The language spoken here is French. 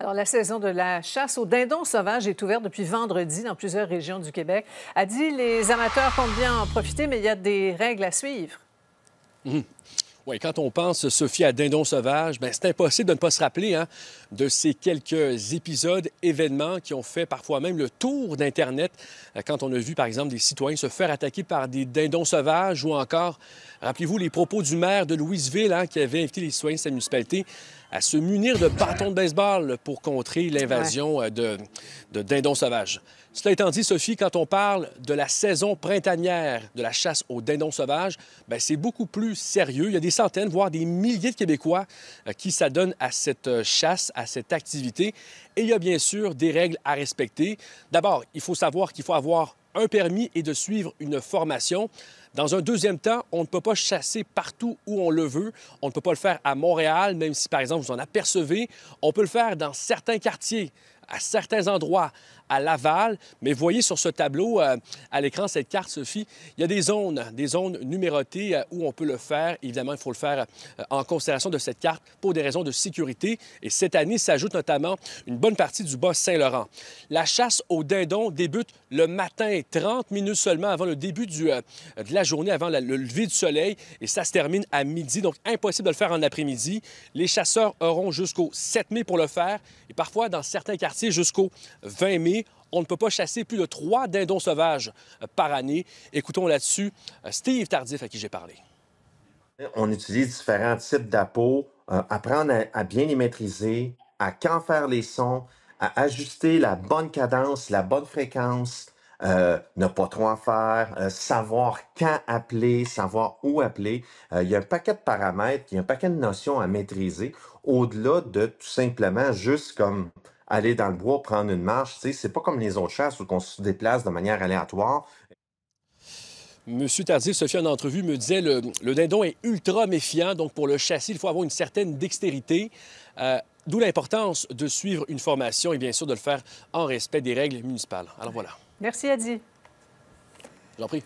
Alors, la saison de la chasse aux dindons sauvages est ouverte depuis vendredi dans plusieurs régions du Québec. A dit, les amateurs font bien en profiter, mais il y a des règles à suivre. Hum. Oui, quand on pense, Sophie, à Dindon Sauvage, ben, c'est impossible de ne pas se rappeler hein, de ces quelques épisodes, événements qui ont fait parfois même le tour d'Internet euh, quand on a vu, par exemple, des citoyens se faire attaquer par des dindons sauvages ou encore, rappelez-vous, les propos du maire de Louisville hein, qui avait invité les citoyens de sa municipalité à se munir de bâtons de baseball pour contrer l'invasion euh, de, de dindons sauvages. Cela étant dit, Sophie, quand on parle de la saison printanière de la chasse aux dindons sauvages, ben, c'est beaucoup plus sérieux. Il y a des centaines, voire des milliers de Québécois euh, qui s'adonnent à cette euh, chasse, à cette activité. Et il y a bien sûr des règles à respecter. D'abord, il faut savoir qu'il faut avoir un permis et de suivre une formation. Dans un deuxième temps, on ne peut pas chasser partout où on le veut. On ne peut pas le faire à Montréal, même si, par exemple, vous en apercevez. On peut le faire dans certains quartiers à certains endroits à Laval. Mais voyez sur ce tableau, euh, à l'écran, cette carte, Sophie, il y a des zones, des zones numérotées euh, où on peut le faire. Évidemment, il faut le faire euh, en considération de cette carte pour des raisons de sécurité. Et cette année s'ajoute notamment une bonne partie du Bas-Saint-Laurent. La chasse au dindon débute le matin, 30 minutes seulement avant le début du, de la journée, avant le lever du soleil. Et ça se termine à midi, donc impossible de le faire en après-midi. Les chasseurs auront jusqu'au 7 mai pour le faire. Et parfois, dans certains quartiers, jusqu'au 20 mai. On ne peut pas chasser plus de trois dindons sauvages euh, par année. Écoutons là-dessus euh, Steve Tardif à qui j'ai parlé. On utilise différents types d'appos, euh, apprendre à, bien les maîtriser, à quand faire les sons, à ajuster la bonne cadence, la bonne fréquence, ne pas trop en faire, savoir quand appeler, savoir où appeler. il y a un paquet de paramètres, il y a un paquet de notions à maîtriser, au-delà de tout simplement juste comme aller dans le bois, prendre une marche. Tu sais, c'est pas comme les autres chasses où on se déplace de manière aléatoire. Monsieur Tardif Sophie en entrevue, me disait le, le dindon est ultra méfiant, donc pour le châssis, il faut avoir une certaine dextérité. Euh, d'où l'importance de suivre une formation et bien sûr de le faire en respect des règles municipales. Alors voilà. Merci, Adi. J'en prie.